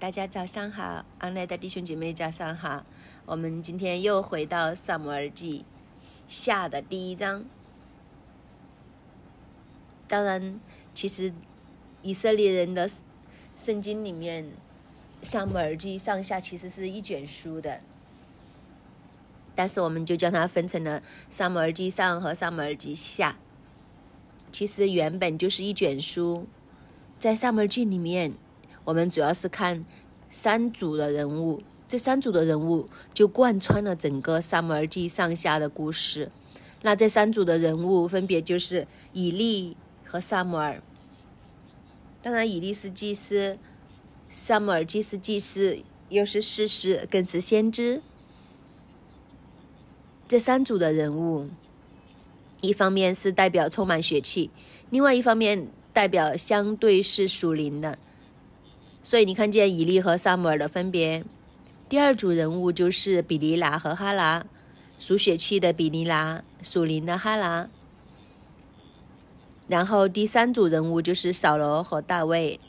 大家早上好，阿奈的弟兄姐妹早上好。我们今天又回到《萨摩耳记》下的第一章。当然，其实以色列人的圣经里面，《萨摩耳记》上下其实是一卷书的，但是我们就将它分成了《萨摩尔记上》和《萨摩尔记下》。其实原本就是一卷书，在《萨摩尔记》里面。我们主要是看三组的人物，这三组的人物就贯穿了整个萨姆尔记上下的故事。那这三组的人物分别就是以利和萨姆尔。当然，以利是祭司，萨姆尔既是祭司，又是士师，更是先知。这三组的人物，一方面是代表充满血气，另外一方面代表相对是属灵的。所以你看见以利和萨姆尔的分别。第二组人物就是比利亚和哈拉，属血气的比利亚，属灵的哈拉。然后第三组人物就是扫罗和大卫，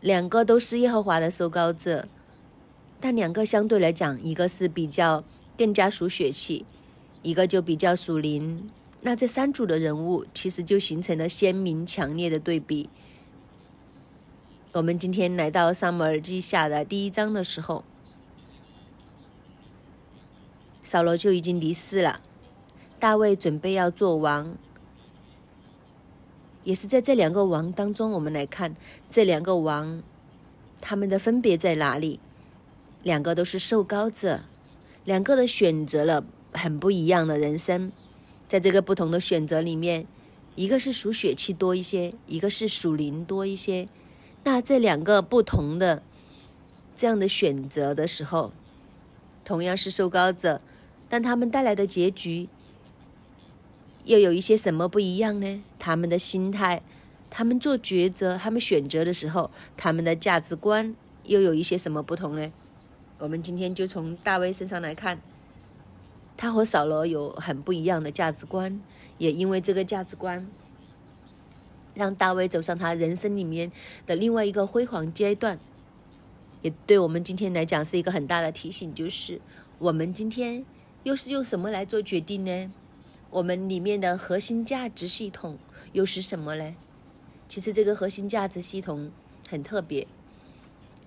两个都是耶和华的收高者，但两个相对来讲，一个是比较更加属血气，一个就比较属灵。那这三组的人物其实就形成了鲜明强烈的对比。我们今天来到《萨姆耳记下》的第一章的时候，扫罗就已经离世了。大卫准备要做王，也是在这两个王当中，我们来看这两个王他们的分别在哪里？两个都是受高者，两个人选择了很不一样的人生。在这个不同的选择里面，一个是属血气多一些，一个是属灵多一些。那这两个不同的这样的选择的时候，同样是受高者，但他们带来的结局又有一些什么不一样呢？他们的心态，他们做抉择，他们选择的时候，他们的价值观又有一些什么不同呢？我们今天就从大卫身上来看，他和扫罗有很不一样的价值观，也因为这个价值观。让大卫走上他人生里面的另外一个辉煌阶段，也对我们今天来讲是一个很大的提醒，就是我们今天又是用什么来做决定呢？我们里面的核心价值系统又是什么呢？其实这个核心价值系统很特别，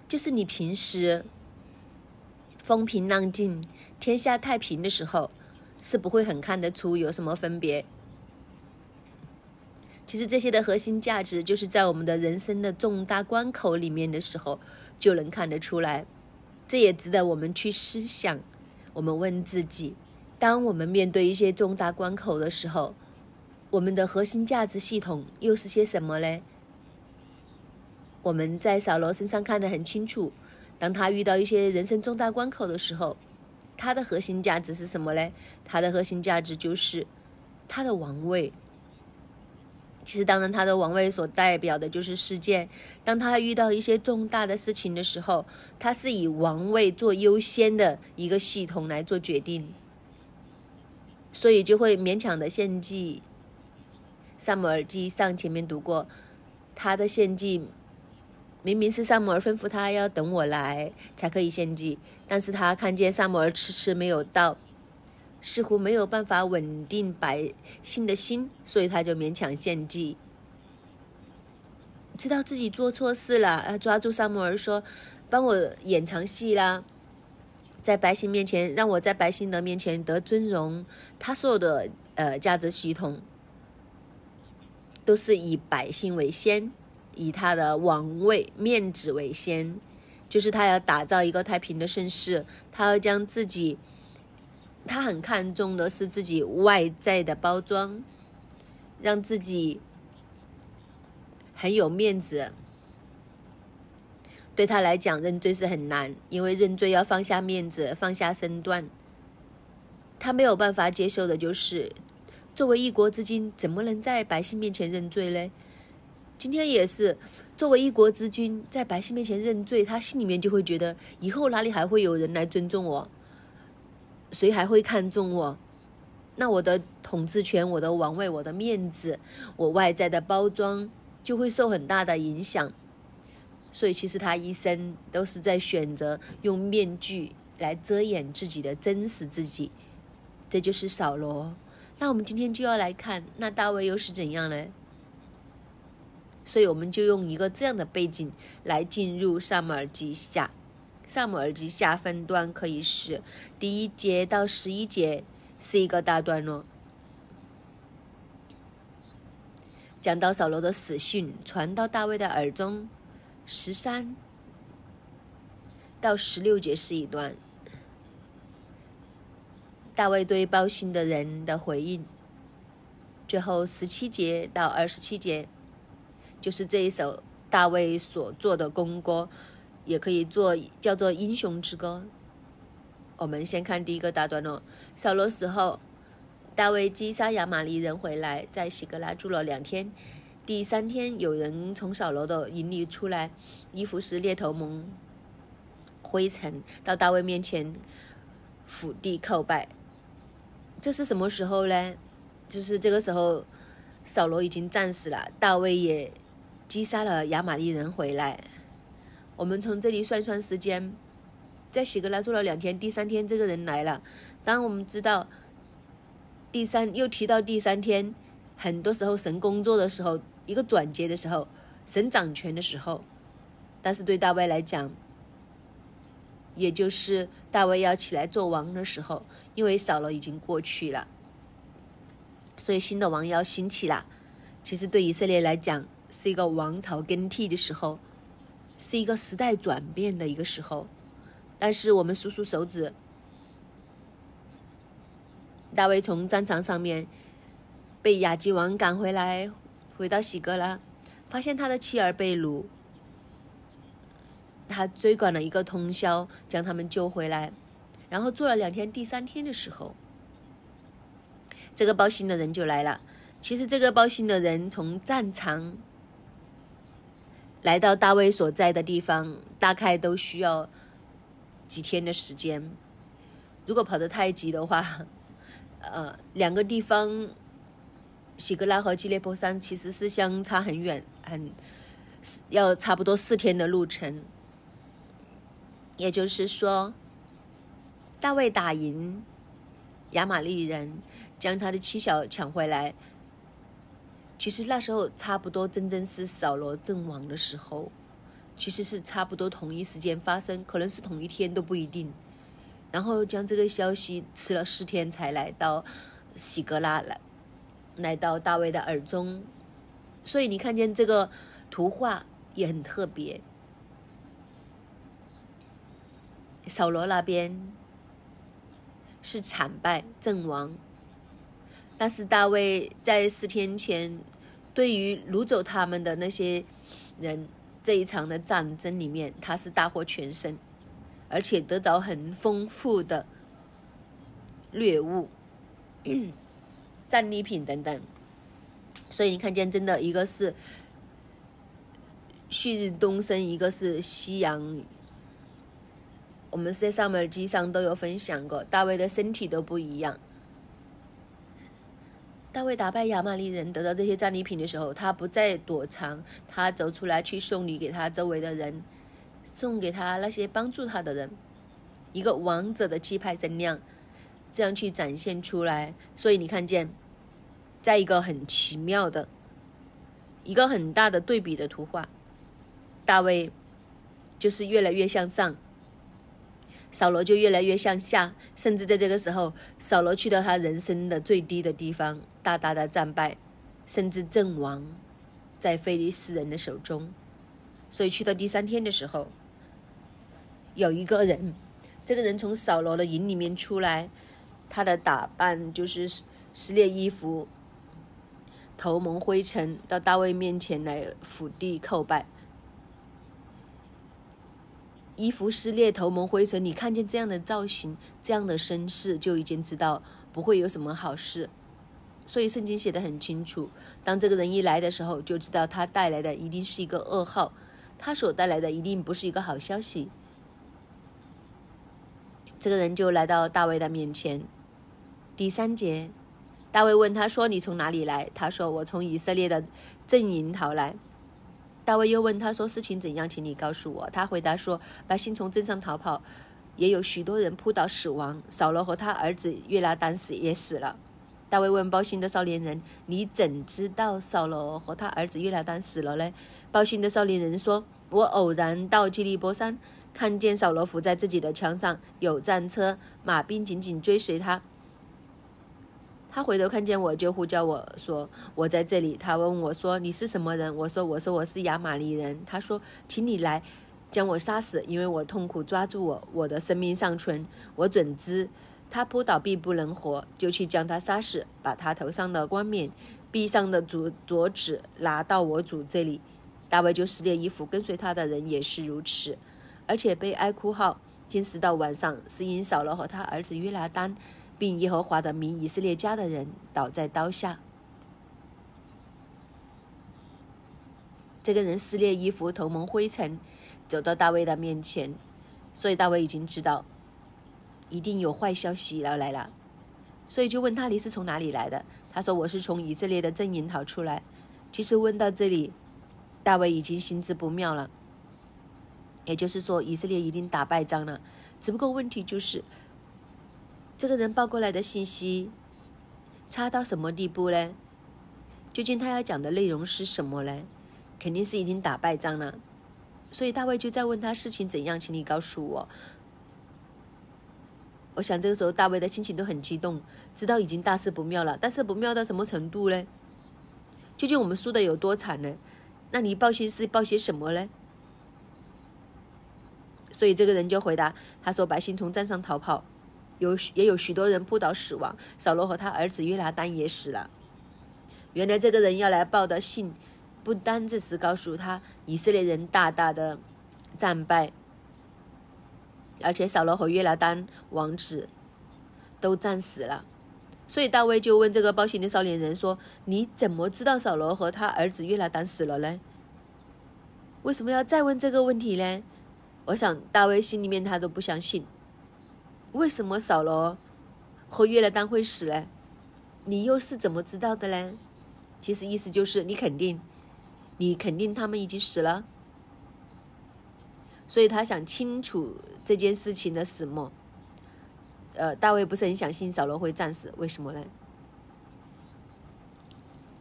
就是你平时风平浪静、天下太平的时候，是不会很看得出有什么分别。其实这些的核心价值，就是在我们的人生的重大关口里面的时候，就能看得出来。这也值得我们去思想。我们问自己：当我们面对一些重大关口的时候，我们的核心价值系统又是些什么呢？我们在扫罗身上看得很清楚。当他遇到一些人生重大关口的时候，他的核心价值是什么呢？他的核心价值就是他的王位。其实，当然，他的王位所代表的就是世界。当他遇到一些重大的事情的时候，他是以王位做优先的一个系统来做决定，所以就会勉强的献祭。萨姆尔记上前面读过，他的献祭，明明是萨姆尔吩咐他要等我来才可以献祭，但是他看见萨姆尔迟迟没有到。似乎没有办法稳定百姓的心，所以他就勉强献祭。知道自己做错事了，他抓住萨摩尔说：“帮我演场戏啦，在百姓面前让我在百姓的面前得尊荣。”他所有的呃价值系统都是以百姓为先，以他的王位面子为先，就是他要打造一个太平的盛世，他要将自己。他很看重的是自己外在的包装，让自己很有面子。对他来讲，认罪是很难，因为认罪要放下面子，放下身段。他没有办法接受的，就是作为一国之君，怎么能在百姓面前认罪呢？今天也是，作为一国之君，在百姓面前认罪，他心里面就会觉得，以后哪里还会有人来尊重我？谁还会看重我？那我的统治权、我的王位、我的面子、我外在的包装就会受很大的影响。所以，其实他一生都是在选择用面具来遮掩自己的真实自己。这就是扫罗。那我们今天就要来看，那大卫又是怎样呢？所以，我们就用一个这样的背景来进入萨马尔记下。上姆耳机下分段可以是第一节到十一节是一个大段落。讲到扫罗的死讯传到大卫的耳中，十三到十六节是一段。大卫对报信的人的回应，最后十七节到二十七节就是这一首大卫所做的功歌。也可以做叫做《英雄之歌》。我们先看第一个大段落。扫罗死后，大卫击杀亚玛力人回来，在喜格拉住了两天。第三天，有人从扫罗的营里出来，衣服是猎头蒙灰尘，到大卫面前伏地叩拜。这是什么时候呢？就是这个时候，扫罗已经战死了，大卫也击杀了亚玛力人回来。我们从这里算算时间，在喜格拉住了两天，第三天这个人来了。当我们知道，第三又提到第三天，很多时候神工作的时候，一个转折的时候，神掌权的时候，但是对大卫来讲，也就是大卫要起来做王的时候，因为少了已经过去了，所以新的王要兴起了。其实对以色列来讲，是一个王朝更替的时候。是一个时代转变的一个时候，但是我们数数手指。大卫从战场上面被亚基王赶回来，回到喜格拉，发现他的妻儿被掳，他追赶了一个通宵，将他们救回来，然后做了两天。第三天的时候，这个报信的人就来了。其实这个报信的人从战场。来到大卫所在的地方，大概都需要几天的时间。如果跑得太急的话，呃，两个地方，喜格拉和基列坡山其实是相差很远，很要差不多四天的路程。也就是说，大卫打赢亚玛利人，将他的妻小抢回来。其实那时候差不多，真正是扫罗阵亡的时候，其实是差不多同一时间发生，可能是同一天都不一定。然后将这个消息吃了四天才来到喜格拉来，来到大卫的耳中。所以你看见这个图画也很特别。扫罗那边是惨败阵亡，但是大卫在四天前。对于掳走他们的那些人，这一场的战争里面，他是大获全胜，而且得到很丰富的掠物、战利品等等。所以你看见，真的一个是旭日东升，一个是夕阳。我们在上面机上都有分享过，大卫的身体都不一样。大卫打败亚玛力人，得到这些战利品的时候，他不再躲藏，他走出来去送礼给他周围的人，送给他那些帮助他的人，一个王者的气派、声量，这样去展现出来。所以你看见，在一个很奇妙的、一个很大的对比的图画，大卫就是越来越向上。扫罗就越来越向下，甚至在这个时候，扫罗去到他人生的最低的地方，大大的战败，甚至阵亡在菲利斯人的手中。所以去到第三天的时候，有一个人，这个人从扫罗的营里面出来，他的打扮就是撕裂衣服，头蒙灰尘，到大卫面前来伏地叩拜。衣服撕裂，头蒙灰尘。你看见这样的造型，这样的身世，就已经知道不会有什么好事。所以圣经写的很清楚，当这个人一来的时候，就知道他带来的一定是一个噩耗，他所带来的一定不是一个好消息。这个人就来到大卫的面前。第三节，大卫问他说：“你从哪里来？”他说：“我从以色列的阵营逃来。”大卫又问他说：“事情怎样，请你告诉我。”他回答说：“百姓从镇上逃跑，也有许多人扑倒死亡。扫罗和他儿子约拿丹死也死了。”大卫问报信的少年人：“你怎知道扫罗和他儿子约拿丹死了呢？”报信的少年人说：“我偶然到基利波山，看见扫罗伏在自己的枪上，有战车、马兵紧紧追随他。”他回头看见我，就呼叫我说：“我在这里。”他问我说：“你是什么人？”我说：“我说我是亚玛尼人。”他说：“请你来，将我杀死，因为我痛苦，抓住我，我的生命尚存，我准知他扑倒必不能活，就去将他杀死，把他头上的冠冕、臂上的镯镯子拿到我主这里。大卫就撕裂衣服，跟随他的人也是如此，而且悲哀哭号，坚持到晚上。是因少了和他儿子约拿单。并耶和华的名，以色列家的人倒在刀下。这个人撕裂衣服，头蒙灰尘，走到大卫的面前，所以大卫已经知道，一定有坏消息要来了，所以就问他：“你是从哪里来的？”他说：“我是从以色列的阵营逃出来。”其实问到这里，大卫已经心知不妙了，也就是说，以色列一定打败仗了。只不过问题就是。这个人报过来的信息差到什么地步呢？究竟他要讲的内容是什么呢？肯定是已经打败仗了，所以大卫就在问他事情怎样，请你告诉我。我想这个时候大卫的心情都很激动，知道已经大事不妙了，但是不妙到什么程度呢？究竟我们输的有多惨呢？那你报信是报些什么呢？所以这个人就回答，他说百姓从战上逃跑。有也有许多人扑倒死亡，扫罗和他儿子约拿丹也死了。原来这个人要来报的信，不单只是告诉他以色列人大大的战败，而且扫罗和约拿丹王子都战死了。所以大卫就问这个报信的少年人说：“你怎么知道扫罗和他儿子约拿丹死了呢？为什么要再问这个问题呢？”我想大卫心里面他都不相信。为什么扫罗和约来当会死呢？你又是怎么知道的呢？其实意思就是你肯定，你肯定他们已经死了。所以他想清楚这件事情的始末。呃，大卫不是很相信扫罗会战死，为什么呢？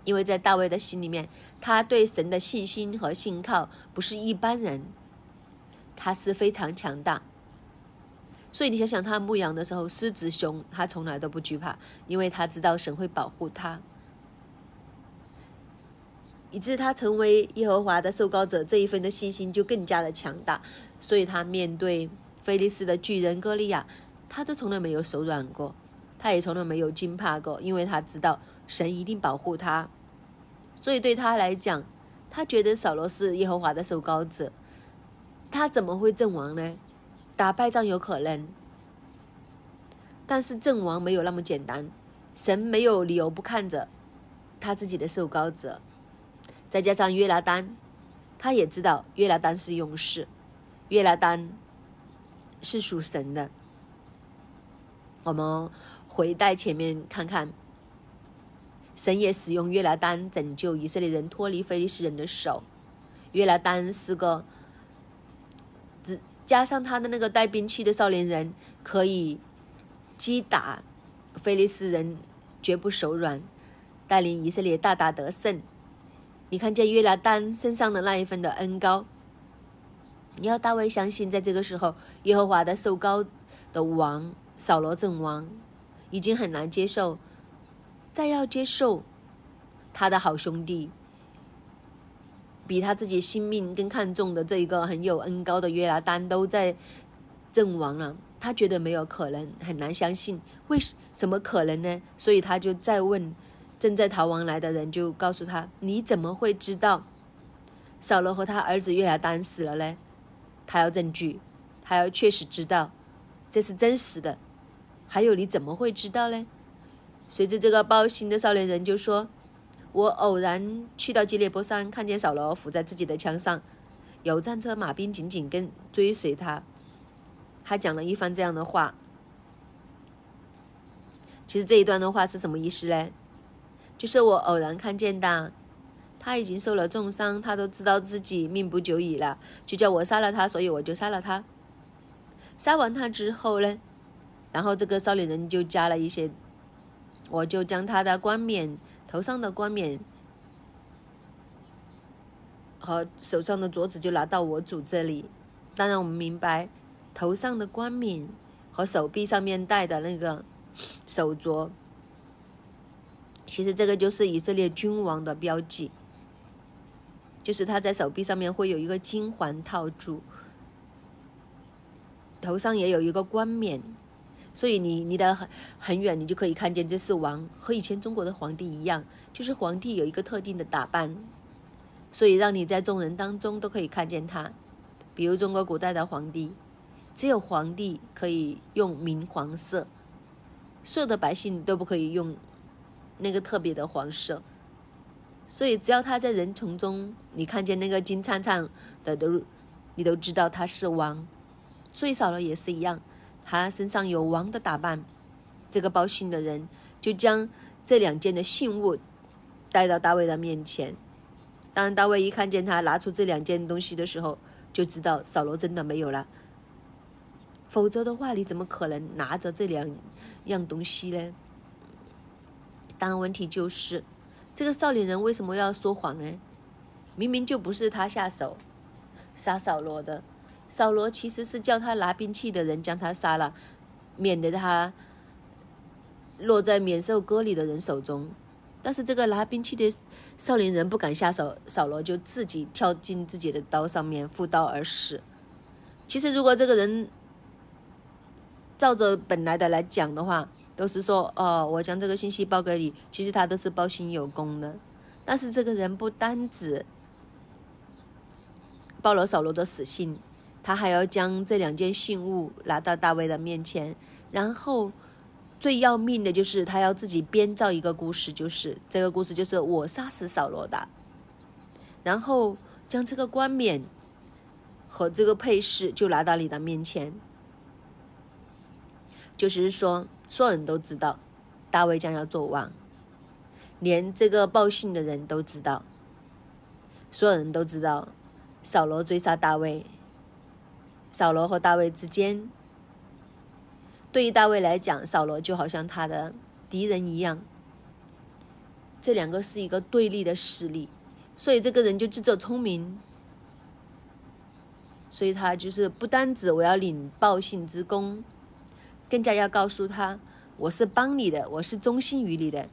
因为在大卫的心里面，他对神的信心和信靠不是一般人，他是非常强大。所以你想想，他牧羊的时候，狮子熊他从来都不惧怕，因为他知道神会保护他，以致他成为耶和华的受膏者这一份的信心就更加的强大。所以他面对菲利斯的巨人歌利亚，他都从来没有手软过，他也从来没有惊怕过，因为他知道神一定保护他。所以对他来讲，他觉得扫罗是耶和华的受膏者，他怎么会阵亡呢？打败仗有可能，但是阵亡没有那么简单。神没有理由不看着他自己的受膏者，再加上约拿丹，他也知道约拿丹是勇士，约拿丹是属神的。我们回带前面看看，神也使用约拿丹拯救以色列人脱离非利斯人的手。约拿丹是个，只。加上他的那个带兵器的少年人，可以击打非利士人，绝不手软，带领以色列大大得胜。你看见约拿丹身上的那一份的恩高，你要大卫相信，在这个时候，耶和华的受膏的王扫罗阵亡，已经很难接受，再要接受他的好兄弟。比他自己性命更看重的这一个很有恩高的约拿单都在阵亡了，他觉得没有可能，很难相信，为怎么可能呢？所以他就再问正在逃亡来的人，就告诉他：你怎么会知道扫罗和他儿子约拿单死了呢？他要证据，他要确实知道这是真实的。还有你怎么会知道呢？随着这个报信的少年人就说。我偶然去到基列波山，看见扫罗伏在自己的枪上，有战车马兵紧紧跟追随他，他讲了一番这样的话。其实这一段的话是什么意思呢？就是我偶然看见的，他已经受了重伤，他都知道自己命不久矣了，就叫我杀了他，所以我就杀了他。杀完他之后呢，然后这个少女人就加了一些，我就将他的冠冕。头上的冠冕和手上的镯子就拿到我主这里，当然我们明白，头上的冠冕和手臂上面戴的那个 手镯，其实这个就是以色列君王的标记，就是他在手臂上面会有一个金环套住，头上也有一个冠冕。所以你离得很很远，你就可以看见这是王，和以前中国的皇帝一样，就是皇帝有一个特定的打扮，所以让你在众人当中都可以看见他。比如中国古代的皇帝，只有皇帝可以用明黄色，所有的百姓都不可以用那个特别的黄色。所以只要他在人丛中，你看见那个金灿灿的都，你都知道他是王，最少了也是一样。他身上有王的打扮，这个报信的人就将这两件的信物带到大卫的面前。当大卫一看见他拿出这两件东西的时候，就知道扫罗真的没有了。否则的话，你怎么可能拿着这两样东西呢？当然，问题就是这个少年人为什么要说谎呢？明明就不是他下手杀扫罗的。扫罗其实是叫他拿兵器的人将他杀了，免得他落在免受割礼的人手中。但是这个拿兵器的少林人不敢下手，扫罗就自己跳进自己的刀上面，负刀而死。其实如果这个人照着本来的来讲的话，都是说哦，我将这个信息报给你，其实他都是报信有功的。但是这个人不单止报了扫罗的死讯。他还要将这两件信物拿到大卫的面前，然后最要命的就是他要自己编造一个故事，就是这个故事就是我杀死扫罗的，然后将这个冠冕和这个配饰就拿到你的面前，就是说所有人都知道大卫将要作王，连这个报信的人都知道，所有人都知道扫罗追杀大卫。扫罗和大卫之间，对于大卫来讲，扫罗就好像他的敌人一样。这两个是一个对立的势力，所以这个人就自作聪明，所以他就是不单指我要领报信之功，更加要告诉他我是帮你的，我是忠心于你的。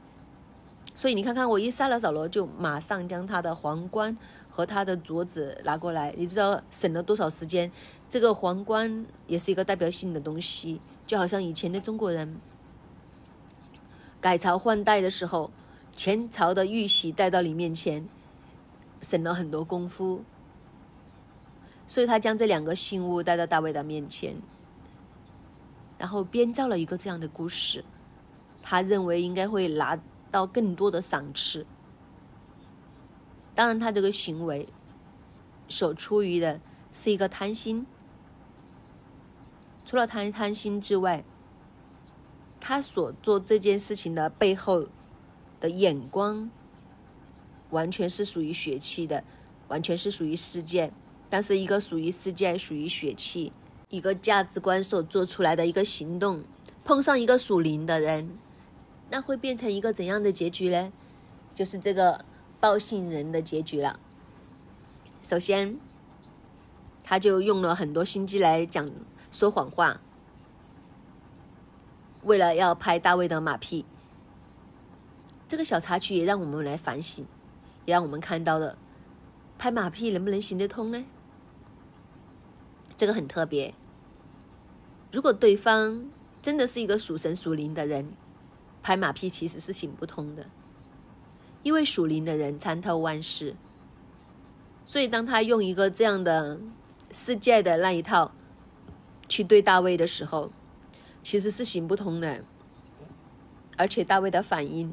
所以你看看，我一杀了扫罗，就马上将他的皇冠。和他的镯子拿过来，你不知道省了多少时间？这个皇冠也是一个代表性的东西，就好像以前的中国人改朝换代的时候，前朝的玉玺带到你面前，省了很多功夫。所以他将这两个信物带到大卫的面前，然后编造了一个这样的故事，他认为应该会拿到更多的赏赐。当然，他这个行为，所出于的是一个贪心。除了贪贪心之外，他所做这件事情的背后的眼光，完全是属于血气的，完全是属于世界。但是，一个属于世界、属于血气，一个价值观所做出来的一个行动，碰上一个属灵的人，那会变成一个怎样的结局呢？就是这个。报信人的结局了。首先，他就用了很多心机来讲说谎话，为了要拍大卫的马屁。这个小插曲也让我们来反省，也让我们看到了拍马屁能不能行得通呢？这个很特别，如果对方真的是一个属神属灵的人，拍马屁其实是行不通的。因为属灵的人参透万事，所以当他用一个这样的世界的那一套去对大卫的时候，其实是行不通的。而且大卫的反应，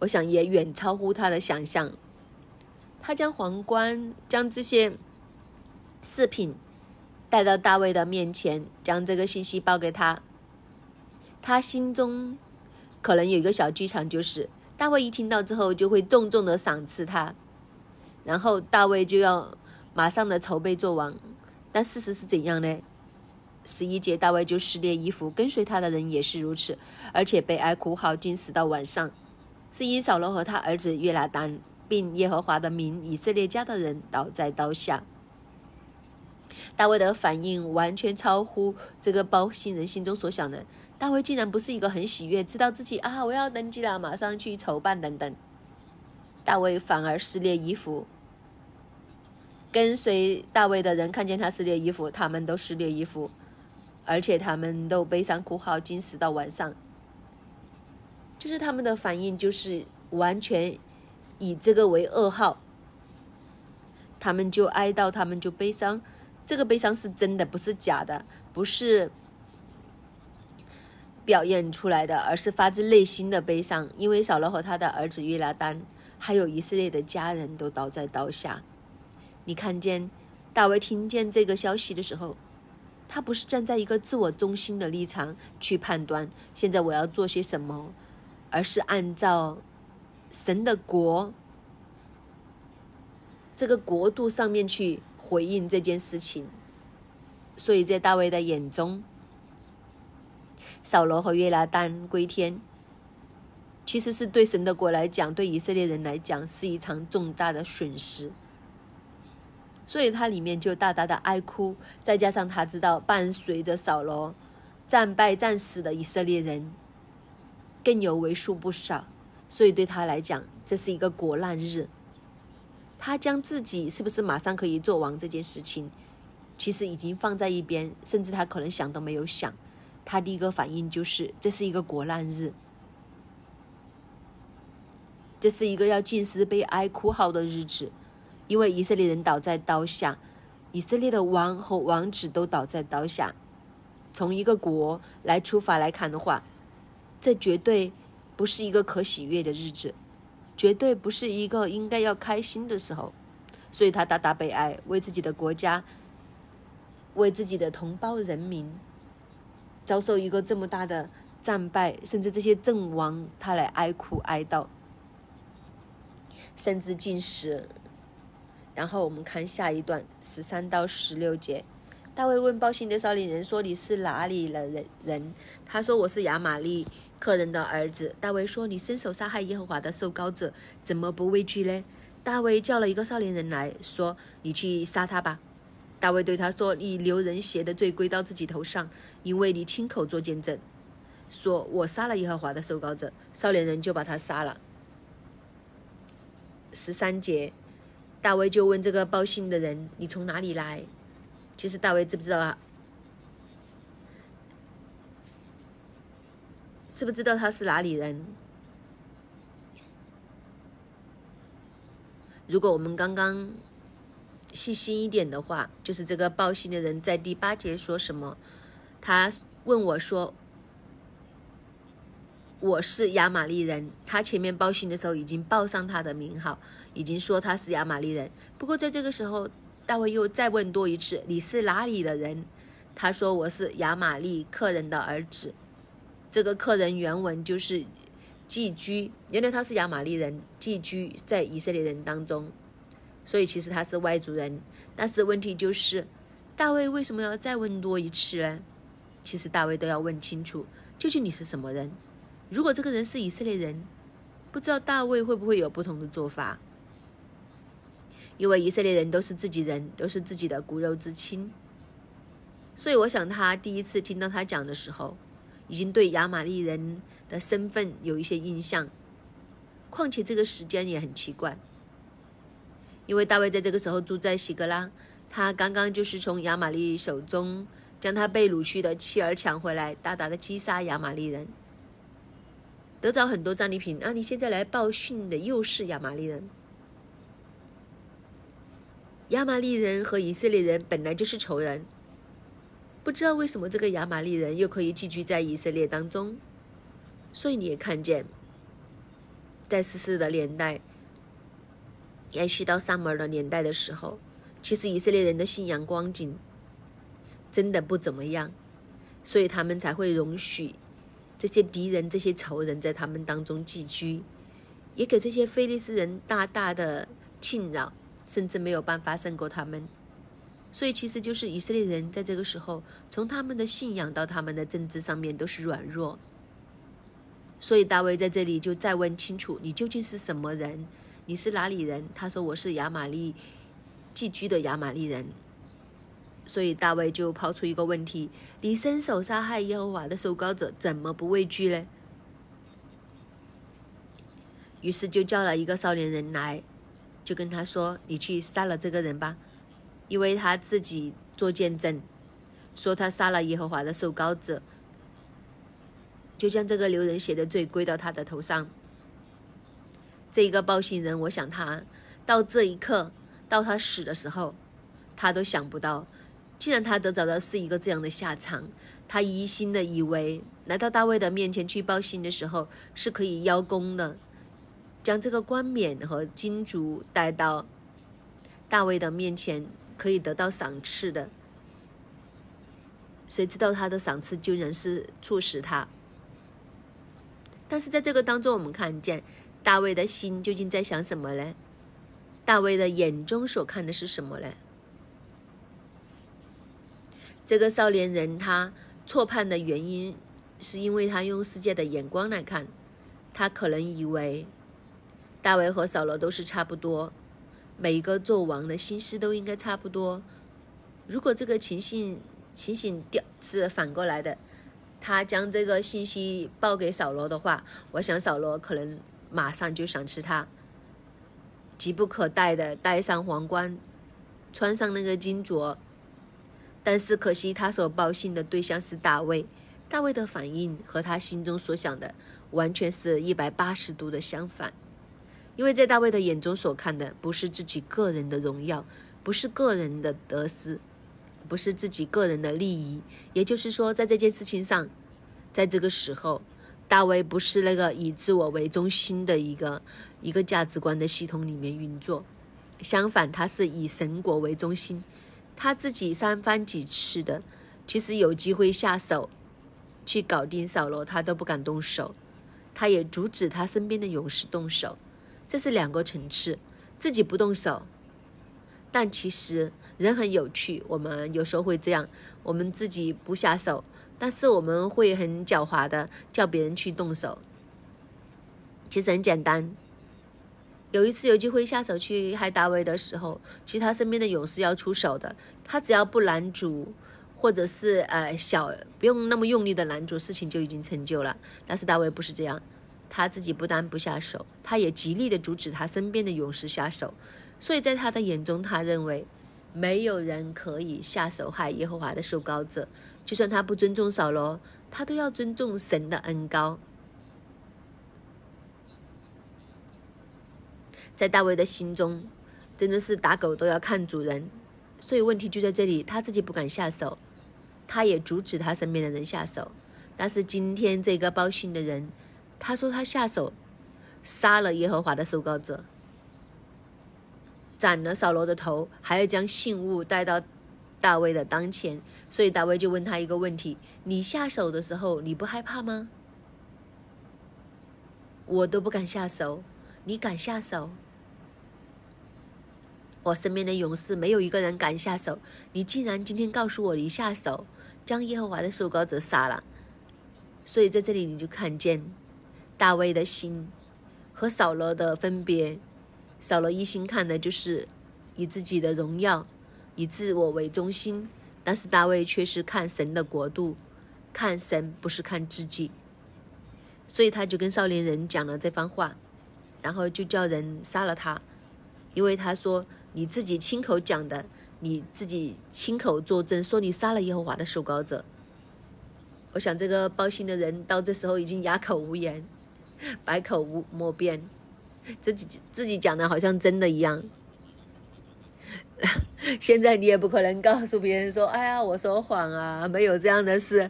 我想也远超乎他的想象。他将皇冠、将这些饰品带到大卫的面前，将这个信息报给他。他心中可能有一个小剧场，就是。大卫一听到之后，就会重重的赏赐他，然后大卫就要马上的筹备做王。但事实是怎样呢？十一节，大卫就撕裂衣服，跟随他的人也是如此，而且悲哀哭号，进食到晚上。是因扫罗和他儿子约拿单，并耶和华的名以色列家的人倒在刀下。大卫的反应完全超乎这个包信人心中所想的。大卫竟然不是一个很喜悦，知道自己啊，我要登基了，马上去筹办等等。大卫反而撕裂衣服，跟随大卫的人看见他撕裂衣服，他们都撕裂衣服，而且他们都悲伤哭嚎，坚持到晚上。就是他们的反应，就是完全以这个为噩耗，他们就哀悼，他们就悲伤，这个悲伤是真的，不是假的，不是。表演出来的，而是发自内心的悲伤，因为扫罗和他的儿子约拿丹，还有以色列的家人都倒在刀下。你看见大卫听见这个消息的时候，他不是站在一个自我中心的立场去判断现在我要做些什么，而是按照神的国这个国度上面去回应这件事情。所以在大卫的眼中。扫罗和约拿单归天，其实是对神的国来讲，对以色列人来讲是一场重大的损失。所以他里面就大大的哀哭，再加上他知道伴随着扫罗战败战死的以色列人更有为数不少，所以对他来讲这是一个国难日。他将自己是不是马上可以做王这件事情，其实已经放在一边，甚至他可能想都没有想。他第一个反应就是，这是一个国难日，这是一个要尽失悲哀哭嚎的日子，因为以色列人倒在刀下，以色列的王和王子都倒在刀下。从一个国来出发来看的话，这绝对不是一个可喜悦的日子，绝对不是一个应该要开心的时候，所以他大大悲哀，为自己的国家，为自己的同胞人民。遭受一个这么大的战败，甚至这些阵亡，他来哀哭哀悼，甚至进食。然后我们看下一段，十三到十六节。大卫问报信的少年人说：“你是哪里的人？”人他说：“我是亚玛利客人的儿子。”大卫说：“你伸手杀害耶和华的受膏者，怎么不畏惧呢？”大卫叫了一个少年人来说：“你去杀他吧。”大卫对他说：“你留人血的罪归到自己头上，因为你亲口做见证，说我杀了耶和华的受膏者，少年人就把他杀了。”十三节，大卫就问这个报信的人：“你从哪里来？”其实大卫知不知道啊？知不知道他是哪里人？如果我们刚刚。细心一点的话，就是这个报信的人在第八节说什么？他问我说：“我是亚玛利人。”他前面报信的时候已经报上他的名号，已经说他是亚玛利人。不过在这个时候，大卫又再问多一次：“你是哪里的人？”他说：“我是亚玛利客人的儿子。”这个客人原文就是寄居，原来他是亚玛利人，寄居在以色列人当中。所以其实他是外族人，但是问题就是，大卫为什么要再问多一次呢？其实大卫都要问清楚，究竟你是什么人？如果这个人是以色列人，不知道大卫会不会有不同的做法？因为以色列人都是自己人，都是自己的骨肉之亲。所以我想他第一次听到他讲的时候，已经对亚玛利人的身份有一些印象。况且这个时间也很奇怪。因为大卫在这个时候住在喜格拉，他刚刚就是从亚玛利手中将他被掳去的妻儿抢回来，大大的击杀亚玛利人，得着很多战利品。那你现在来报讯的又是亚玛利人，亚玛利人和以色列人本来就是仇人，不知道为什么这个亚玛利人又可以寄居在以色列当中，所以你也看见，在四四的年代。延续到萨摩尔的年代的时候，其实以色列人的信仰光景真的不怎么样，所以他们才会容许这些敌人、这些仇人在他们当中寄居，也给这些非利士人大大的侵扰，甚至没有办法胜过他们。所以，其实就是以色列人在这个时候，从他们的信仰到他们的政治上面都是软弱。所以大卫在这里就再问清楚：你究竟是什么人？你是哪里人？他说我是亚玛利寄居的亚玛利人，所以大卫就抛出一个问题：你伸手杀害耶和华的受膏者，怎么不畏惧呢？于是就叫了一个少年人来，就跟他说：“你去杀了这个人吧，因为他自己做见证，说他杀了耶和华的受膏者，就将这个流人血的罪归到他的头上。”这一个报信人，我想他到这一刻，到他死的时候，他都想不到，既然他得着的是一个这样的下场，他一心的以为来到大卫的面前去报信的时候是可以邀功的，将这个冠冕和金烛带到大卫的面前可以得到赏赐的，谁知道他的赏赐竟然是促使他。但是在这个当中，我们看见。大卫的心究竟在想什么呢？大卫的眼中所看的是什么呢？这个少年人他错判的原因，是因为他用世界的眼光来看，他可能以为大卫和扫罗都是差不多，每一个做王的心思都应该差不多。如果这个情形情形调是反过来的，他将这个信息报给扫罗的话，我想扫罗可能。马上就想吃它，急不可待的戴上皇冠，穿上那个金镯，但是可惜他所报信的对象是大卫，大卫的反应和他心中所想的完全是一百八十度的相反，因为在大卫的眼中所看的不是自己个人的荣耀，不是个人的得失，不是自己个人的利益，也就是说在这件事情上，在这个时候。大卫不是那个以自我为中心的一个一个价值观的系统里面运作，相反，他是以神国为中心。他自己三番几次的，其实有机会下手去搞定扫罗，他都不敢动手，他也阻止他身边的勇士动手。这是两个层次，自己不动手，但其实人很有趣，我们有时候会这样，我们自己不下手。但是我们会很狡猾的叫别人去动手。其实很简单。有一次有机会下手去害大卫的时候，其他身边的勇士要出手的，他只要不拦阻，或者是呃小不用那么用力的拦阻，事情就已经成就了。但是大卫不是这样，他自己不但不下手，他也极力的阻止他身边的勇士下手。所以在他的眼中，他认为没有人可以下手害耶和华的受膏者。就算他不尊重扫罗，他都要尊重神的恩高。在大卫的心中，真的是打狗都要看主人，所以问题就在这里，他自己不敢下手，他也阻止他身边的人下手。但是今天这个报信的人，他说他下手杀了耶和华的受膏者，斩了扫罗的头，还要将信物带到。大卫的当前，所以大卫就问他一个问题：“你下手的时候，你不害怕吗？”我都不敢下手，你敢下手？我身边的勇士没有一个人敢下手。你竟然今天告诉我，你下手将耶和华的受膏者杀了。所以在这里，你就看见大卫的心和扫罗的分别。扫罗一心看的就是你自己的荣耀。以自我为中心，但是大卫却是看神的国度，看神不是看自己，所以他就跟少年人讲了这番话，然后就叫人杀了他，因为他说你自己亲口讲的，你自己亲口作证说你杀了耶和华的受膏者。我想这个报信的人到这时候已经哑口无言，百口无莫辩，自己自己讲的好像真的一样。现在你也不可能告诉别人说：“哎呀，我说谎啊，没有这样的事，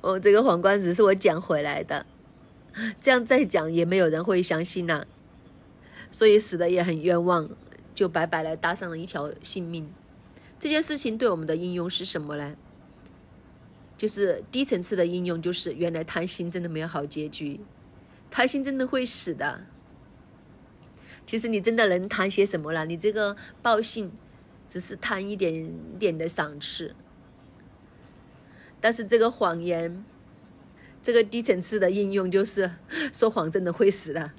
我 这个皇冠子是我捡回来的。”这样再讲也没有人会相信呐，所以死的也很冤枉，就白白来搭上了一条性命。这件事情对我们的应用是什么呢？就是低层次的应用，就是原来贪心真的没有好结局，贪心真的会死的。其实你真的能贪些什么了？你这个报信，只是贪一点点的赏赐。但是这个谎言，这个低层次的应用就是说谎，真的会死的。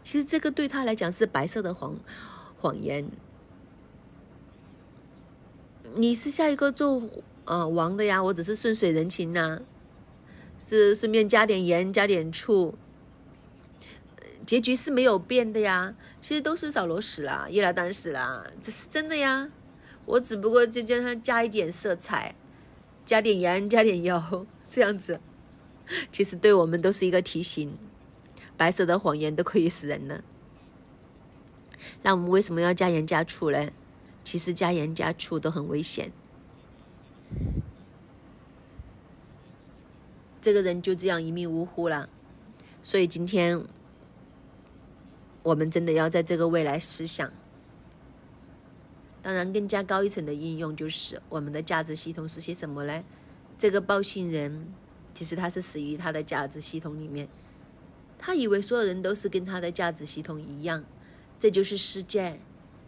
其实这个对他来讲是白色的谎，谎言。你是下一个做呃王的呀？我只是顺水人情呐，是顺便加点盐，加点醋。结局是没有变的呀，其实都是扫罗死了，耶拉丹死了，这是真的呀。我只不过就叫他加一点色彩，加点盐，加点油，这样子，其实对我们都是一个提醒。白色的谎言都可以死人了，那我们为什么要加盐加醋嘞？其实加盐加醋都很危险。这个人就这样一命呜呼了，所以今天。我们真的要在这个未来思想。当然，更加高一层的应用就是我们的价值系统是些什么呢？这个报信人其实他是死于他的价值系统里面，他以为所有人都是跟他的价值系统一样。这就是世界，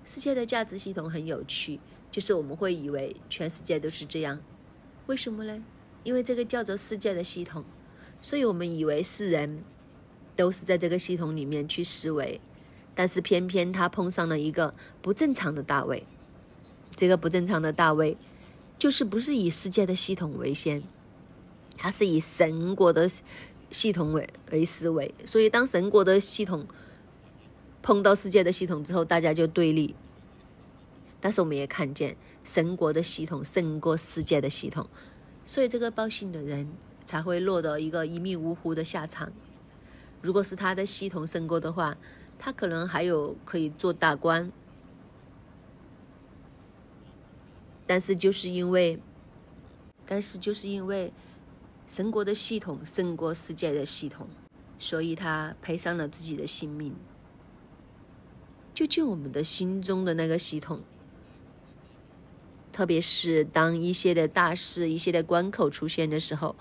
世界的价值系统很有趣，就是我们会以为全世界都是这样。为什么呢？因为这个叫做世界的系统，所以我们以为世人都是在这个系统里面去思维。但是偏偏他碰上了一个不正常的大卫，这个不正常的大卫就是不是以世界的系统为先，他是以神国的系统为为思维。所以当神国的系统碰到世界的系统之后，大家就对立。但是我们也看见神国的系统胜过世界的系统，所以这个报信的人才会落得一个一命呜呼的下场。如果是他的系统胜过的话，他可能还有可以做大官，但是就是因为，但是就是因为神国的系统胜过世界的系统，所以他赔上了自己的性命。究竟我们的心中的那个系统，特别是当一些的大事、一些的关口出现的时候，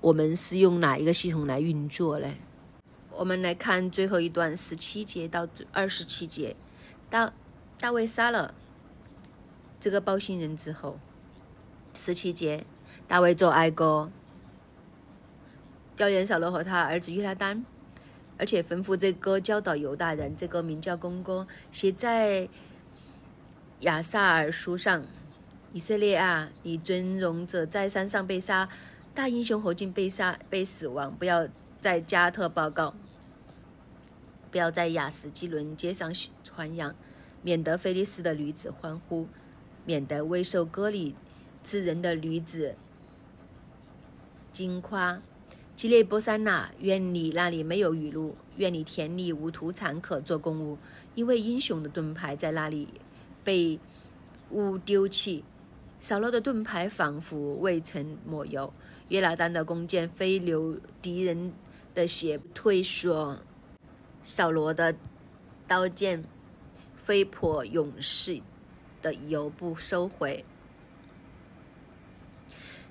我们是用哪一个系统来运作呢？我们来看最后一段，十七节到二十七节。到大卫杀了这个报信人之后，十七节，大卫做哀歌，悼念扫罗和他儿子约拿单，而且吩咐这个教导犹大人，这个名叫公公，写在亚萨尔书上。以色列啊，你尊荣者在山上被杀，大英雄何进被杀，被死亡，不要。在加特报告，不要在雅斯基伦街上传扬，免得菲利斯的女子欢呼，免得未受割礼之人的女子惊夸。基列波山那，愿你那里没有雨露，愿你田里无土产可做公物，因为英雄的盾牌在那里被污丢弃，扫了的盾牌仿佛未曾抹油。约拿单的弓箭飞流敌人。的血不退缩，小罗的刀剑，飞破勇士的油不收回。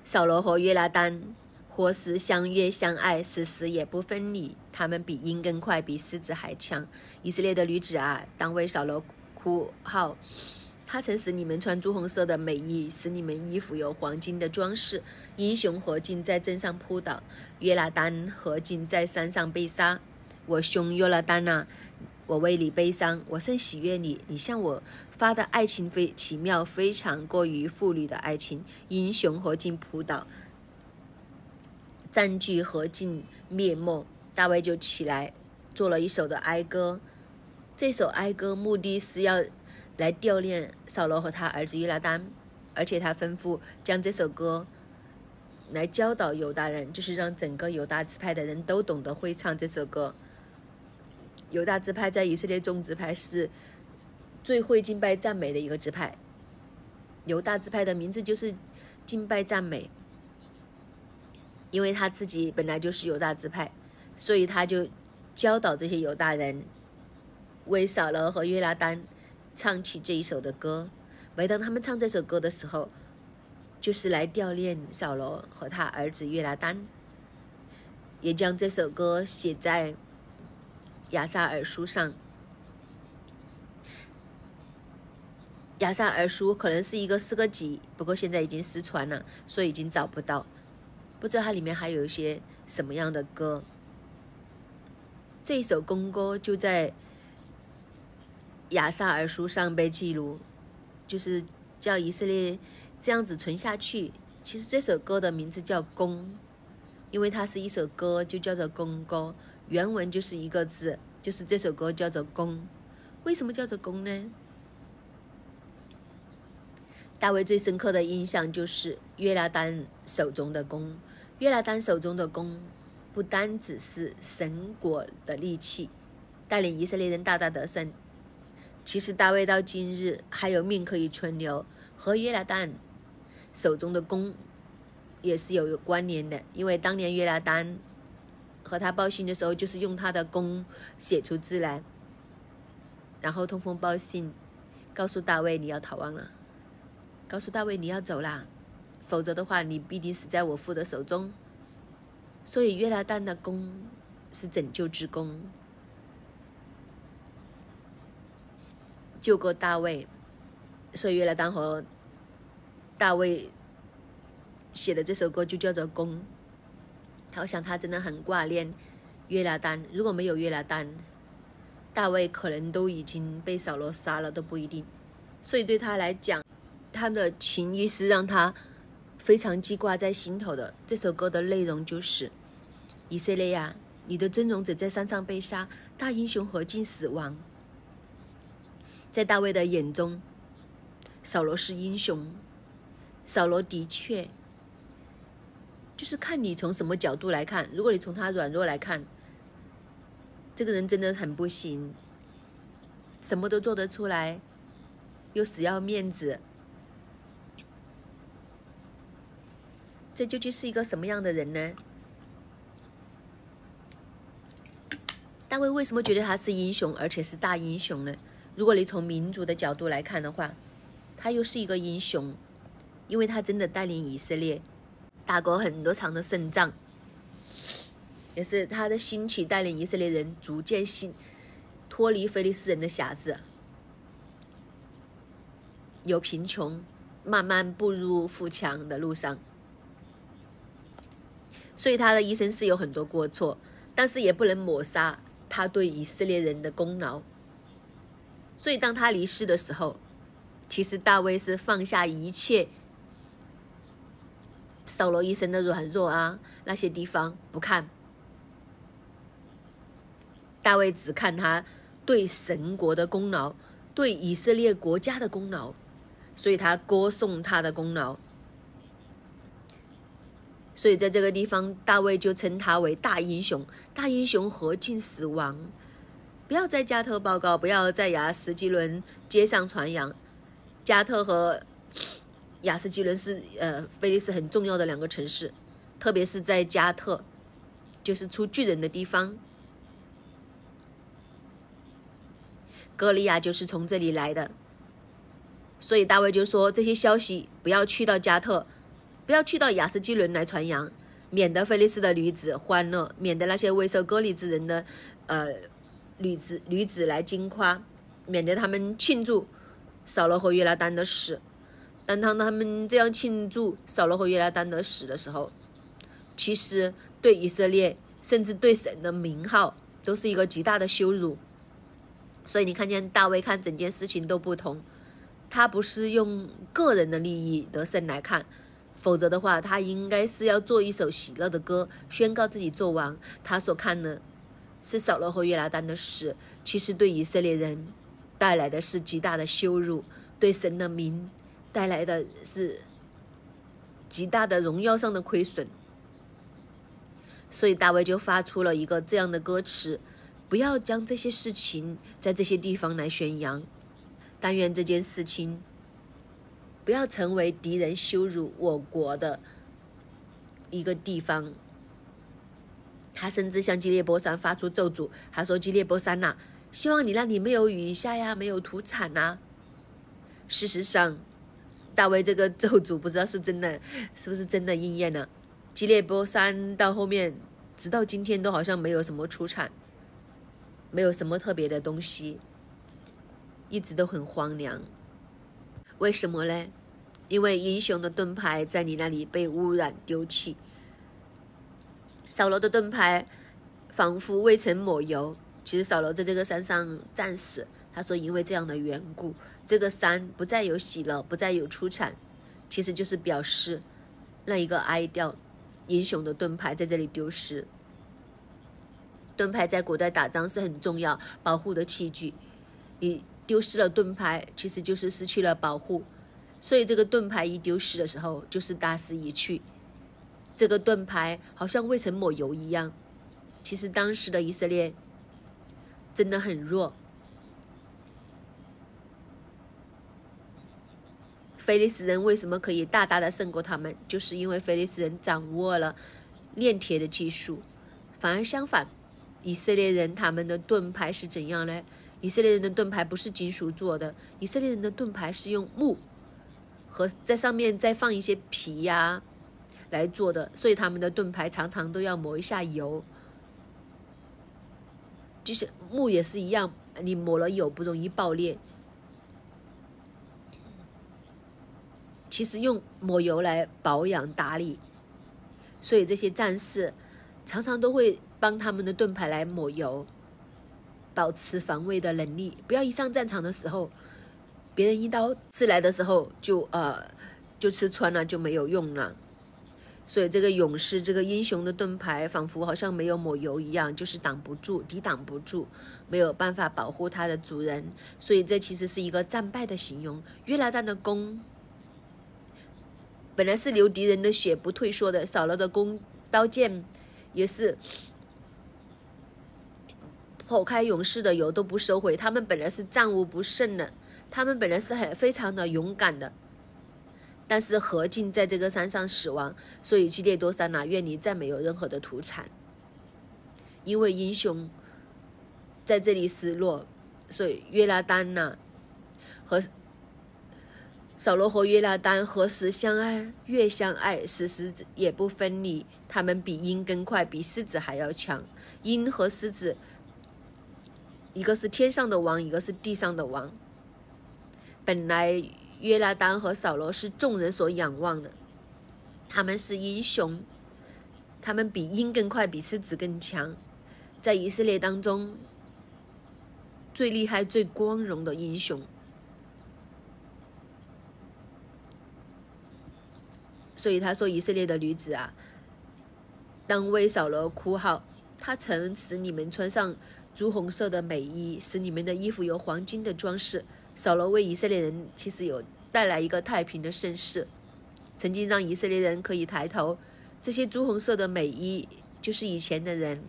小罗和约拉丹何时相约相爱，死死也不分离。他们比鹰更快，比狮子还强。以色列的女子啊，当为扫罗哭号。他曾使你们穿朱红色的美衣，使你们衣服有黄金的装饰。英雄何进在镇上扑倒，约拿丹何进在山上被杀。我兄约拿丹呐，我为你悲伤，我甚喜悦你。你向我发的爱情非奇妙，非常过于妇女的爱情。英雄何进扑倒，占据何进灭没。大卫就起来，做了一首的哀歌。这首哀歌目的是要。来吊念扫罗和他儿子约拿丹，而且他吩咐将这首歌来教导犹大人，就是让整个犹大支派的人都懂得会唱这首歌。犹大支派在以色列众支派是最会敬拜赞美的一个支派。犹大支派的名字就是敬拜赞美，因为他自己本来就是犹大支派，所以他就教导这些犹大人为扫罗和约拿丹唱起这一首的歌，每当他们唱这首歌的时候，就是来吊念扫罗和他儿子约拿丹，也将这首歌写在亚萨尔书上。亚萨尔书可能是一个诗歌集，不过现在已经失传了，所以已经找不到，不知道它里面还有一些什么样的歌。这一首公歌就在。亚萨尔书上被记录，就是叫以色列这样子存下去。其实这首歌的名字叫《弓》，因为它是一首歌，就叫做《弓歌》。原文就是一个字，就是这首歌叫做《弓》。为什么叫做《弓》呢？大卫最深刻的印象就是约拿丹手中的弓。约拿丹手中的弓不单只是神国的利器，带领以色列人大大的胜。其实大卫到今日还有命可以存留，和约拿丹手中的弓也是有关联的，因为当年约拿丹和他报信的时候，就是用他的弓写出字来，然后通风报信，告诉大卫你要逃亡了，告诉大卫你要走啦，否则的话你必定死在我父的手中。所以约拿丹的弓是拯救之弓。救过大卫，所以约拿丹和大卫写的这首歌就叫做《弓》。我想他真的很挂念约拿丹，如果没有约拿丹，大卫可能都已经被扫罗杀了都不一定。所以对他来讲，他们的情谊是让他非常记挂在心头的。这首歌的内容就是：以色列啊，你的尊荣者在山上被杀，大英雄何竟死亡？在大卫的眼中，扫罗是英雄。扫罗的确，就是看你从什么角度来看。如果你从他软弱来看，这个人真的很不行，什么都做得出来，又死要面子。这究竟是一个什么样的人呢？大卫为什么觉得他是英雄，而且是大英雄呢？如果你从民族的角度来看的话，他又是一个英雄，因为他真的带领以色列打过很多场的胜仗，也是他的兴起带领以色列人逐渐新脱离菲利斯人的辖制，由贫穷慢慢步入富强的路上。所以他的一生是有很多过错，但是也不能抹杀他对以色列人的功劳。所以，当他离世的时候，其实大卫是放下一切，扫罗一生的软弱啊，那些地方不看，大卫只看他对神国的功劳，对以色列国家的功劳，所以他歌颂他的功劳。所以，在这个地方，大卫就称他为大英雄。大英雄何尽死亡？不要在加特报告，不要在雅斯基伦街上传扬。加特和雅斯基伦是呃菲利斯很重要的两个城市，特别是在加特，就是出巨人的地方。歌利亚就是从这里来的，所以大卫就说这些消息不要去到加特，不要去到雅斯基伦来传扬，免得菲利斯的女子欢乐，免得那些未受割利之人的呃。女子女子来惊夸，免得他们庆祝扫罗和约拿丹的死。当他们这样庆祝扫罗和约拿丹的死的时候，其实对以色列，甚至对神的名号，都是一个极大的羞辱。所以你看见大卫看整件事情都不同，他不是用个人的利益得胜来看，否则的话，他应该是要做一首喜乐的歌，宣告自己做王。他所看的。是扫罗和约拿丹的死，其实对以色列人带来的是极大的羞辱，对神的名带来的是极大的荣耀上的亏损。所以大卫就发出了一个这样的歌词：不要将这些事情在这些地方来宣扬。但愿这件事情不要成为敌人羞辱我国的一个地方。他甚至向基列波山发出咒诅，他说：“基列波山呐，希望你那里没有雨下呀，没有土产呐。”事实上，大卫这个咒诅不知道是真的，是不是真的应验了？基列波山到后面，直到今天都好像没有什么出产，没有什么特别的东西，一直都很荒凉。为什么呢？因为英雄的盾牌在你那里被污染丢弃。扫楼的盾牌仿佛未曾抹油，其实扫楼在这个山上战死。他说，因为这样的缘故，这个山不再有喜乐，不再有出产。其实就是表示那一个哀掉英雄的盾牌在这里丢失。盾牌在古代打仗是很重要保护的器具，你丢失了盾牌，其实就是失去了保护。所以这个盾牌一丢失的时候，就是大势已去。这个盾牌好像未曾抹油一样，其实当时的以色列真的很弱。菲利斯人为什么可以大大的胜过他们？就是因为菲利斯人掌握了炼铁的技术，反而相反，以色列人他们的盾牌是怎样呢？以色列人的盾牌不是金属做的，以色列人的盾牌是用木和在上面再放一些皮呀。来做的，所以他们的盾牌常常都要抹一下油，就是木也是一样，你抹了油不容易爆裂。其实用抹油来保养打理，所以这些战士常常都会帮他们的盾牌来抹油，保持防卫的能力。不要一上战场的时候，别人一刀刺来的时候就呃就吃穿了，就没有用了。所以这个勇士，这个英雄的盾牌仿佛好像没有抹油一样，就是挡不住，抵挡不住，没有办法保护它的主人。所以这其实是一个战败的形容。约拿单的弓本来是流敌人的血不退缩的，少了的弓刀剑也是破开勇士的油都不收回。他们本来是战无不胜的，他们本来是很非常的勇敢的。但是何进在这个山上死亡，所以基列多山呐。愿你再没有任何的土产，因为英雄在这里失落，所以约拿丹呐和扫罗和约拿丹何时相爱越相爱，时时也不分离。他们比鹰更快，比狮子还要强。鹰和狮子，一个是天上的王，一个是地上的王。本来。约拿丹和扫罗是众人所仰望的，他们是英雄，他们比鹰更快，比狮子更强，在以色列当中最厉害、最光荣的英雄。所以他说：“以色列的女子啊，当为扫罗哭号，他曾使你们穿上朱红色的美衣，使你们的衣服有黄金的装饰。扫罗为以色列人，其实有。”带来一个太平的盛世，曾经让以色列人可以抬头。这些朱红色的美衣，就是以前的人。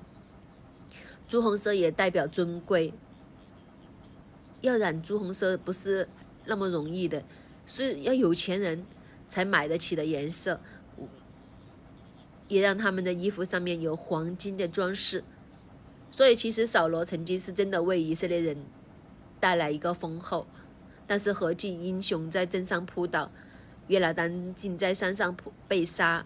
朱红色也代表尊贵，要染朱红色不是那么容易的，是要有钱人才买得起的颜色。也让他们的衣服上面有黄金的装饰。所以，其实扫罗曾经是真的为以色列人带来一个丰厚。但是何进英雄在镇上扑倒，约来丹竟在山上被杀。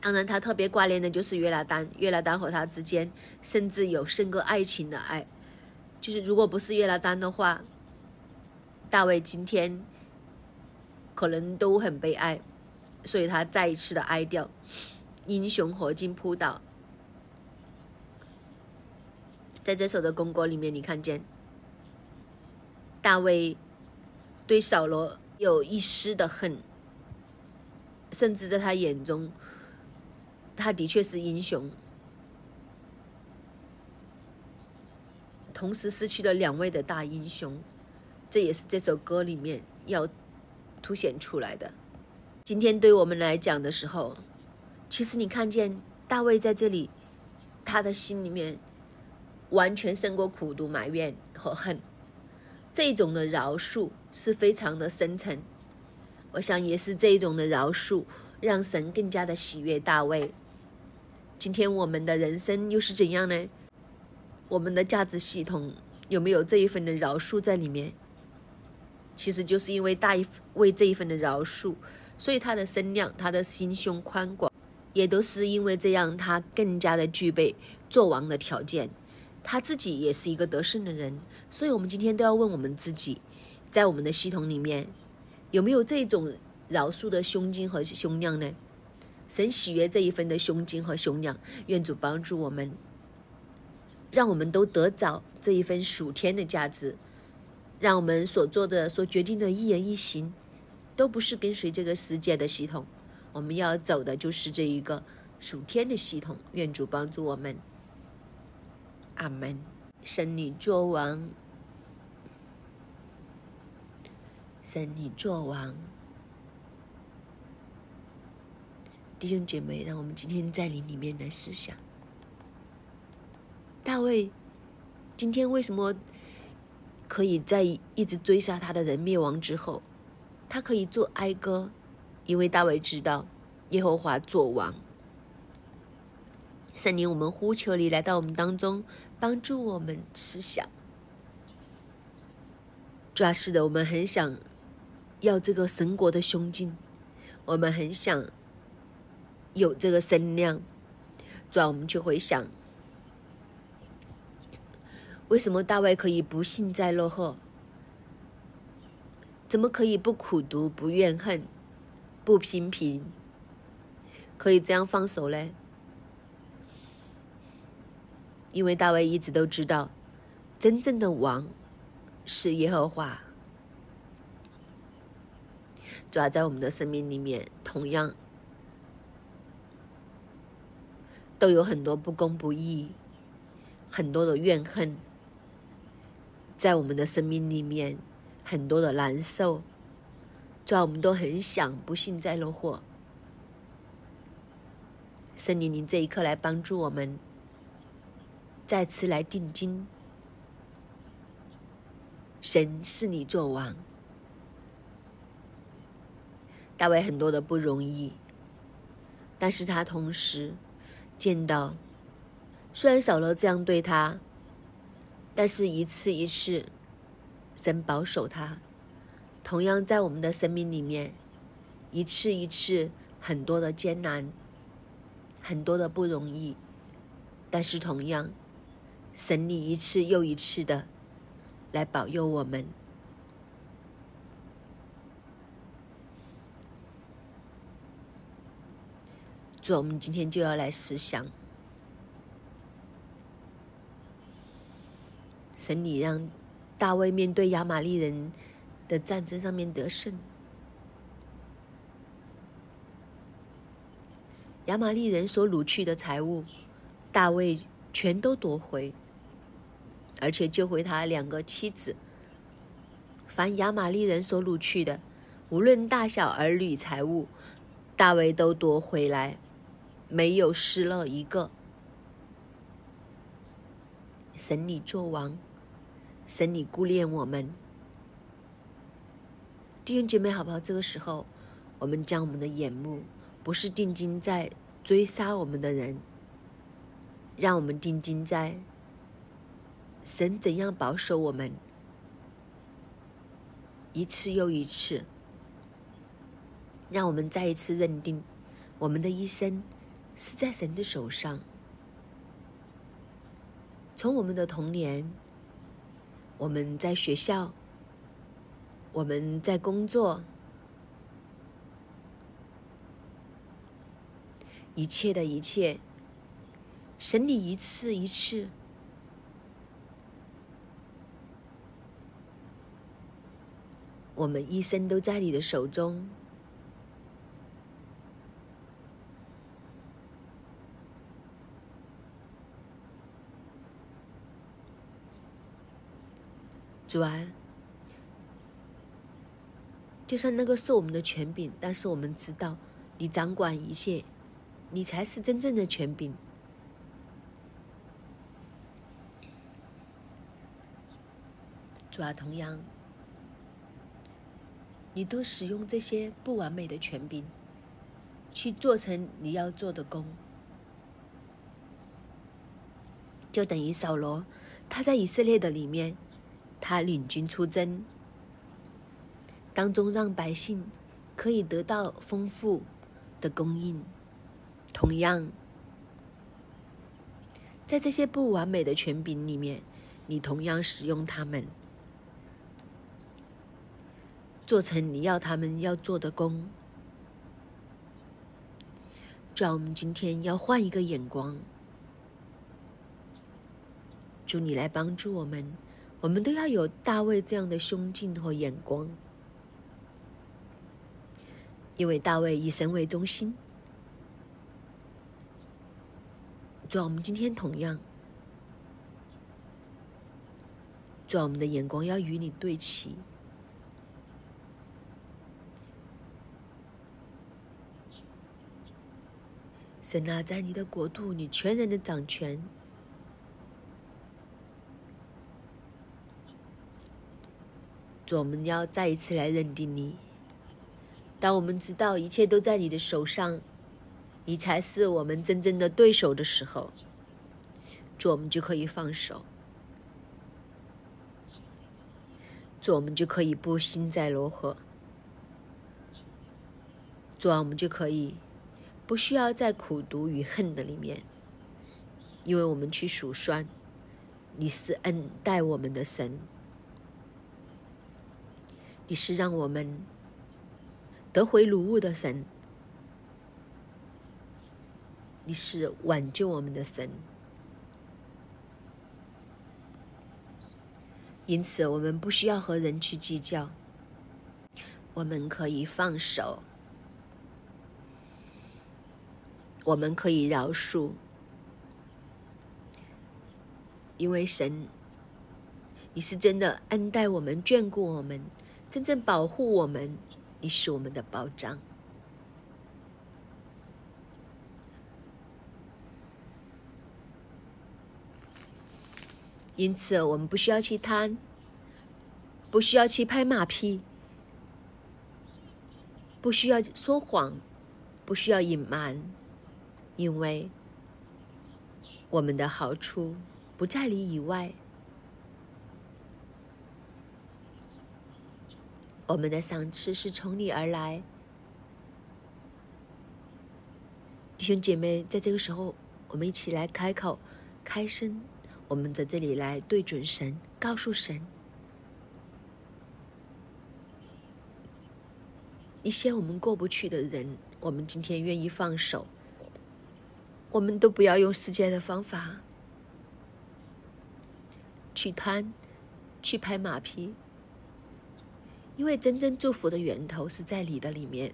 当然，他特别挂念的就是约来丹，约来丹和他之间甚至有胜过爱情的爱。就是如果不是约来丹的话，大卫今天可能都很悲哀，所以他再一次的哀掉。英雄何进扑倒，在这首的《公歌》里面你看见。大卫对扫罗有一丝的恨，甚至在他眼中，他的确是英雄。同时失去了两位的大英雄，这也是这首歌里面要凸显出来的。今天对我们来讲的时候，其实你看见大卫在这里，他的心里面完全胜过苦读埋怨和恨。这种的饶恕是非常的深沉，我想也是这一种的饶恕让神更加的喜悦大卫。今天我们的人生又是怎样呢？我们的价值系统有没有这一份的饶恕在里面？其实就是因为大卫这一份的饶恕，所以他的身量、他的心胸宽广，也都是因为这样，他更加的具备做王的条件。他自己也是一个得胜的人，所以我们今天都要问我们自己，在我们的系统里面，有没有这种饶恕的胸襟和胸量呢？神喜悦这一份的胸襟和胸量，愿主帮助我们，让我们都得着这一份属天的价值，让我们所做的、所决定的一言一行，都不是跟随这个世界的系统，我们要走的就是这一个属天的系统，愿主帮助我们。阿门！神，你作王，神，你作王，弟兄姐妹，让我们今天在你里面来思想。大卫今天为什么可以在一直追杀他的人灭亡之后，他可以做哀歌？因为大卫知道耶和华作王。圣灵，我们呼求你来到我们当中。帮助我们思想，主要是的，我们很想要这个神国的胸襟，我们很想有这个身量，主要我们去回想，为什么大卫可以不幸灾乐祸？怎么可以不苦读、不怨恨、不平平？可以这样放手呢？因为大卫一直都知道，真正的王是耶和华。主要在我们的生命里面，同样都有很多不公不义，很多的怨恨，在我们的生命里面，很多的难受，主要我们都很想不幸灾乐祸。圣灵，您这一刻来帮助我们。再次来定金，神是你做王。大卫很多的不容易，但是他同时见到，虽然扫罗这样对他，但是一次一次，神保守他。同样在我们的生命里面，一次一次很多的艰难，很多的不容易，但是同样。神你一次又一次的来保佑我们。主，我们今天就要来实想，神你让大卫面对亚玛力人的战争上面得胜，亚玛利人所掳去的财物，大卫全都夺回。而且救回他两个妻子。凡亚玛利人所掳去的，无论大小儿女财物，大卫都夺回来，没有失了一个。神你作王，神你顾念我们弟兄姐妹，好不好？这个时候，我们将我们的眼目不是定睛在追杀我们的人，让我们定睛在。神怎样保守我们？一次又一次，让我们再一次认定，我们的一生是在神的手上。从我们的童年，我们在学校，我们在工作，一切的一切，神你一次一次。我们一生都在你的手中，主啊，就算那个是我们的权柄，但是我们知道，你掌管一切，你才是真正的权柄，主啊，同样。你都使用这些不完美的权柄，去做成你要做的工，就等于扫罗，他在以色列的里面，他领军出征，当中让百姓可以得到丰富的供应。同样，在这些不完美的权柄里面，你同样使用他们。做成你要他们要做的工，主啊，我们今天要换一个眼光。主，你来帮助我们，我们都要有大卫这样的胸襟和眼光，因为大卫以神为中心。主啊，我们今天同样，主啊，我们的眼光要与你对齐。神啊，在你的国度，你全然的掌权。作，我们要再一次来认定你。当我们知道一切都在你的手上，你才是我们真正的对手的时候，作，我们就可以放手；作，我们就可以不心在罗河。作，我们就可以。不需要在苦读与恨的里面，因为我们去数算，你是恩待我们的神，你是让我们得回礼物的神，你是挽救我们的神，因此我们不需要和人去计较，我们可以放手。我们可以饶恕，因为神，你是真的恩待我们、眷顾我们、真正保护我们，你是我们的保障。因此，我们不需要去贪，不需要去拍马屁，不需要说谎，不需要隐瞒。因为，我们的好处不在你以外，我们的赏赐是从你而来。弟兄姐妹，在这个时候，我们一起来开口、开声，我们在这里来对准神，告诉神一些我们过不去的人，我们今天愿意放手。我们都不要用世界的方法去贪，去拍马屁，因为真正祝福的源头是在你的里面。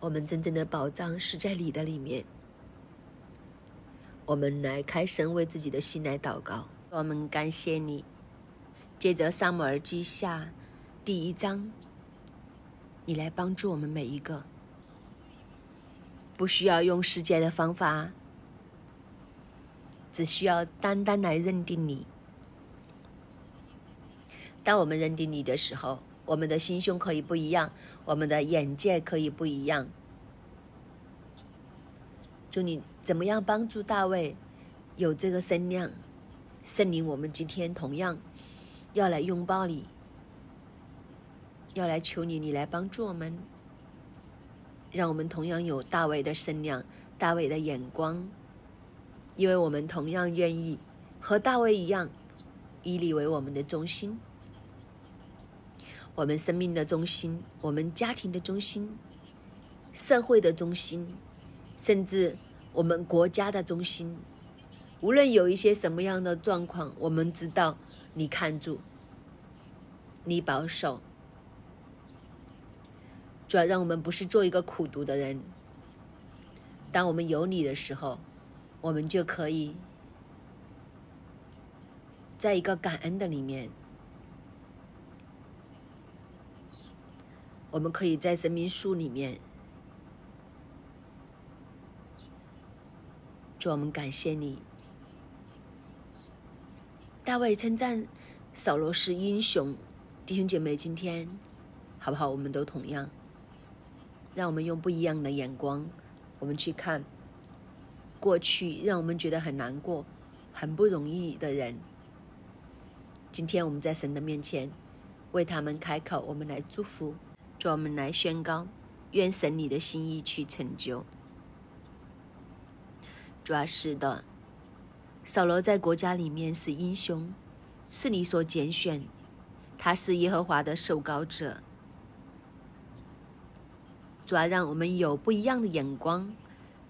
我们真正的宝藏是在你的里面。我们来开声为自己的心来祷告，我们感谢你。借着《萨姆尔记下》第一章，你来帮助我们每一个。不需要用世界的方法，只需要单单来认定你。当我们认定你的时候，我们的心胸可以不一样，我们的眼界可以不一样。祝你怎么样帮助大卫有这个身量，圣灵，我们今天同样要来拥抱你，要来求你，你来帮助我们。让我们同样有大卫的身量，大卫的眼光，因为我们同样愿意和大卫一样，以你为我们的中心，我们生命的中心，我们家庭的中心，社会的中心，甚至我们国家的中心。无论有一些什么样的状况，我们知道，你看住，你保守。主要让我们不是做一个苦读的人。当我们有你的时候，我们就可以在一个感恩的里面，我们可以在神明树里面，祝我们感谢你，大卫称赞扫罗是英雄，弟兄姐妹，今天好不好？我们都同样。让我们用不一样的眼光，我们去看过去，让我们觉得很难过、很不容易的人。今天我们在神的面前为他们开口，我们来祝福，我们来宣告，愿神你的心意去成就。主要是的，扫罗在国家里面是英雄，是你所拣选，他是耶和华的受膏者。主要让我们有不一样的眼光，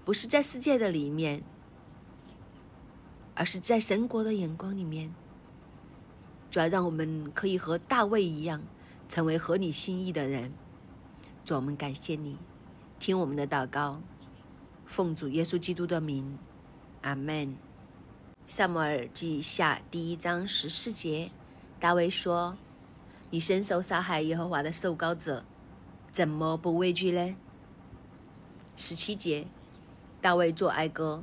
不是在世界的里面，而是在神国的眼光里面。主要让我们可以和大卫一样，成为合你心意的人。主，我们感谢你，听我们的祷告，奉主耶稣基督的名，阿门。萨摩尔记下第一章十四节，大卫说：“你伸手杀害耶和华的受膏者。”怎么不畏惧呢？十七节，大卫做哀歌，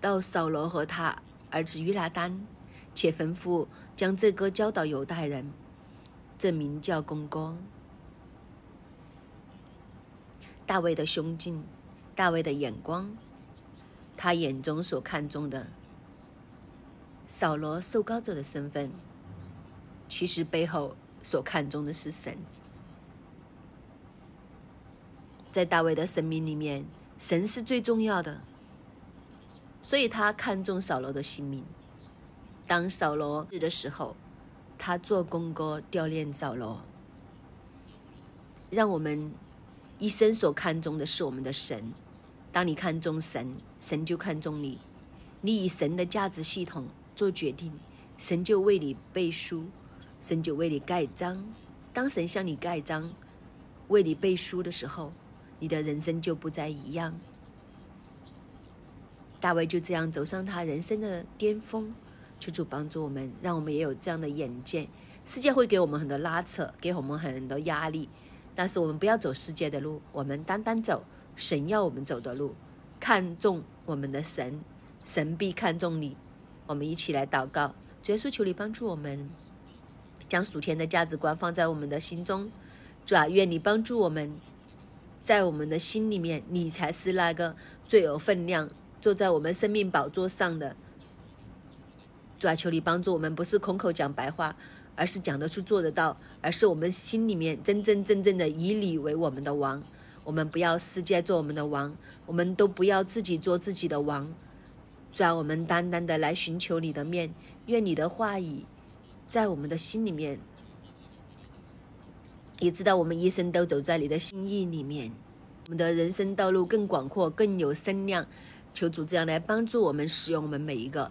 到扫罗和他儿子约拿丹，且吩咐将这歌交到犹太人，这名叫公哥。大卫的胸襟，大卫的眼光，他眼中所看重的，扫罗受膏者的身份，其实背后所看重的是神。在大卫的生命里面，神是最重要的，所以他看重扫罗的性命。当扫罗日的时候，他做功课吊念扫罗。让我们一生所看重的是我们的神。当你看重神，神就看重你。你以神的价值系统做决定，神就为你背书，神就为你盖章。当神向你盖章、为你背书的时候，你的人生就不再一样。大卫就这样走上他人生的巅峰，求主帮助我们，让我们也有这样的眼界。世界会给我们很多拉扯，给我们很多压力，但是我们不要走世界的路，我们单单走神要我们走的路。看重我们的神，神必看重你。我们一起来祷告，主耶稣求你帮助我们，将属天的价值观放在我们的心中。主啊，愿你帮助我们。在我们的心里面，你才是那个最有分量坐在我们生命宝座上的。主啊，求你帮助我们，不是空口讲白话，而是讲得出、做得到，而是我们心里面真真正正的以你为我们的王。我们不要世界做我们的王，我们都不要自己做自己的王。主啊，我们单单的来寻求你的面，愿你的话语在我们的心里面。也知道，我们一生都走在你的心意里面，我们的人生道路更广阔，更有声量。求主这样来帮助我们，使用我们每一个。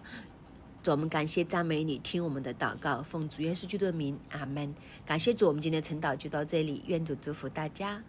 我们感谢赞美你，听我们的祷告，奉主耶稣基督的名，阿门。感谢主，我们今天晨祷就到这里，愿主祝福大家。